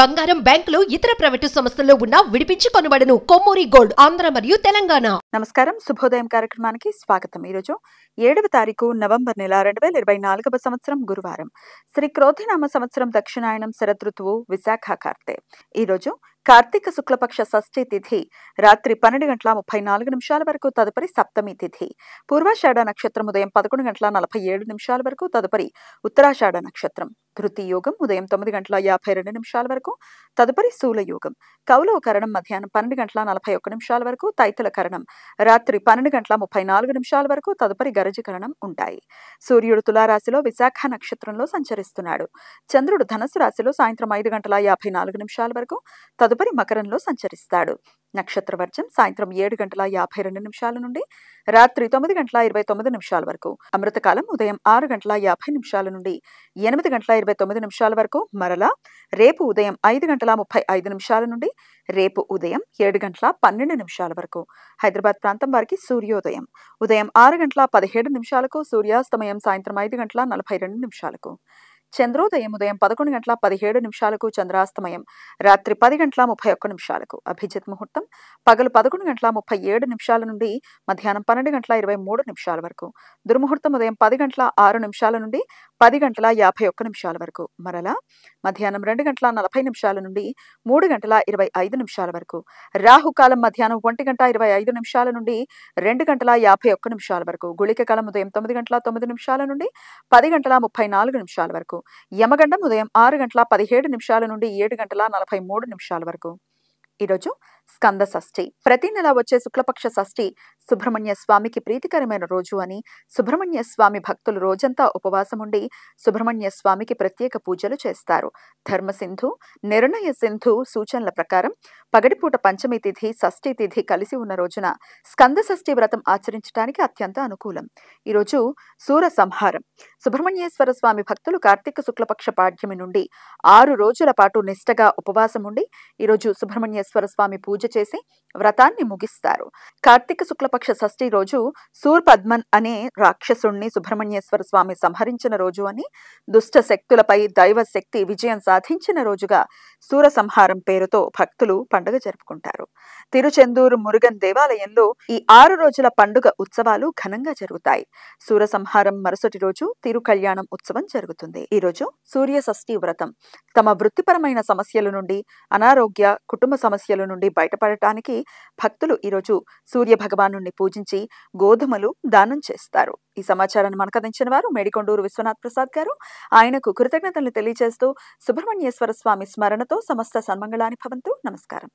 బంగారం బ్యాంకులు ఇతర ప్రైవేటు సంస్థల్లో ఉన్న విడిపించి కొనబడను కొమ్మూరి గోల్డ్ ఆంధ్ర మరియు తెలంగాణ నమస్కారం శుభోదయం కార్యక్రమానికి స్వాగతం ఈరోజు ఏడవ తారీఖు నవంబర్ నెల రెండు వేల ఇరవై నాలుగవ సంవత్సరం గురువారం శ్రీ క్రోధినామ సంవత్సరం దక్షిణాయనం శరదృతువు విశాఖ కార్తె ఈరోజు కార్తీక శుక్లపక్ష షష్ఠి తిథి రాత్రి పన్నెండు గంటల ముప్పై నాలుగు నిమిషాల వరకు తదుపరి సప్తమి తిథి పూర్వాషాఢ నక్షత్రం ఉదయం పదకొండు గంటల నలభై ఏడు నిమిషాల వరకు తదుపరి ఉత్తరాషాఢ నక్షత్రం ధృతి యోగం ఉదయం తొమ్మిది గంటల యాభై రెండు నిమిషాల వరకు తదుపరి స్థూల యోగం కౌలవ కరణం మధ్యాహ్నం పన్నెండు గంటల నలభై ఒక్క నిమిషాల వరకు తైతల కరణం రాత్రి పన్నెండు గంటల ముప్పై నాలుగు నిమిషాల వరకు తదుపరి గరజ కరణం ఉంటాయి సూర్యుడు తులారాశిలో విశాఖ నక్షత్రంలో సంచరిస్తున్నాడు చంద్రుడు ధనుసు రాశిలో సాయంత్రం ఐదు గంటల యాభై నాలుగు నిమిషాల వరకు తదుపరి మకరంలో సంచరిస్తాడు నక్షత్రవర్జం సాయంత్రం ఏడు గంటల యాభై రెండు నిమిషాల నుండి రాత్రి తొమ్మిది గంటల ఇరవై తొమ్మిది నిమిషాల వరకు అమృతకాలం ఉదయం ఆరు గంటల యాభై నిమిషాల నుండి ఎనిమిది గంటల ఇరవై తొమ్మిది నిమిషాల వరకు మరలా రేపు ఉదయం ఐదు గంటల ముప్పై ఐదు నిమిషాల నుండి రేపు ఉదయం ఏడు గంటల పన్నెండు నిమిషాల వరకు హైదరాబాద్ ప్రాంతం వారికి సూర్యోదయం ఉదయం ఆరు గంటల పదిహేడు నిమిషాలకు సూర్యాస్తమయం సాయంత్రం ఐదు గంటల నలభై రెండు నిమిషాలకు చంద్రోదయం ఉదయం పదకొండు గంటల పదిహేడు నిమిషాలకు చంద్రాస్తమయం రాత్రి పది గంటల ముప్పై ఒక్క నిమిషాలకు అభిజిత్ ముహూర్తం పగలు పదకొండు గంటల ముప్పై ఏడు నిమిషాల నుండి మధ్యాహ్నం పన్నెండు గంటల ఇరవై మూడు నిమిషాల వరకు దుర్ముహూర్తం ఉదయం పది గంటల ఆరు నిమిషాల నుండి పది గంటల యాభై ఒక్క నిమిషాల వరకు మరలా మధ్యాహ్నం రెండు గంటల నలభై నిమిషాల నుండి మూడు గంటల ఇరవై ఐదు నిమిషాల వరకు రాహుకాలం మధ్యాహ్నం ఒంటి గంట ఇరవై ఐదు నిమిషాల నుండి రెండు గంటల యాభై ఒక్క నిమిషాల వరకు గుళిక కాలం ఉదయం తొమ్మిది గంటల తొమ్మిది నిమిషాల నుండి పది గంటల ముప్పై నాలుగు నిమిషాల వరకు యమగండం ఉదయం ఆరు గంటల పదిహేడు నిమిషాల నుండి ఏడు గంటల నలభై మూడు నిమిషాల వరకు ఈరోజు స్కంద షష్ఠి ప్రతి నెల వచ్చే శుక్లపక్ష షష్ఠి సుబ్రహ్మణ్య స్వామికి ప్రీతికరమైన రోజు అని సుబ్రహ్మణ్య స్వామి భక్తులు రోజంతా ఉపవాసం ఉండి సుబ్రహ్మణ్య స్వామికి ప్రత్యేక పూజలు చేస్తారు ధర్మసింధు నిర్ణయ సింధు సూచనల ప్రకారం పగడిపూట పంచమి తిథి షష్ఠి తిథి కలిసి ఉన్న రోజున స్కంద షష్ఠి వ్రతం ఆచరించడానికి అత్యంత అనుకూలం ఈరోజు సూర సంహారం సుబ్రహ్మణ్యేశ్వర స్వామి భక్తులు కార్తీక శుక్లపక్ష పాఠ్యమి నుండి ఆరు రోజుల పాటు నిష్టగా ఉపవాసం ఉండి ఈరోజు సుబ్రహ్మణ్య వెంకటేశ్వర స్వామి పూజ చేసి వ్రతాన్ని ముగిస్తారు కార్తీక శుక్లపక్ష షష్ఠి రోజు సూర్ పద్మన్ అనే రాక్షసుణ్ణి సుబ్రహ్మణ్యేశ్వర స్వామి సంహరించిన రోజు అని దుష్ట శక్తులపై దైవ శక్తి విజయం సాధించిన రోజుగా సూర సంహారం పేరుతో భక్తులు పండుగ జరుపుకుంటారు తిరుచెందూరు మురుగన్ దేవాలయంలో ఈ ఆరు రోజుల పండుగ ఉత్సవాలు ఘనంగా జరుగుతాయి సూర సంహారం మరుసటి రోజు తిరు కళ్యాణం ఉత్సవం జరుగుతుంది ఈ రోజు సూర్య షష్ఠి వ్రతం తమ వృత్తిపరమైన సమస్యల నుండి అనారోగ్య కుటుంబ సమస్య సమస్యల నుండి బయటపడటానికి భక్తులు ఈరోజు సూర్య భగవాను పూజించి గోధుమలు దానం చేస్తారు ఈ సమాచారాన్ని మనకు అందించిన వారు మేడికొండూరు విశ్వనాథ్ ప్రసాద్ గారు ఆయనకు కృతజ్ఞతలు తెలియజేస్తూ సుబ్రహ్మణ్యేశ్వర స్వామి స్మరణతో సమస్త సన్మంగళాని భవంతు నమస్కారం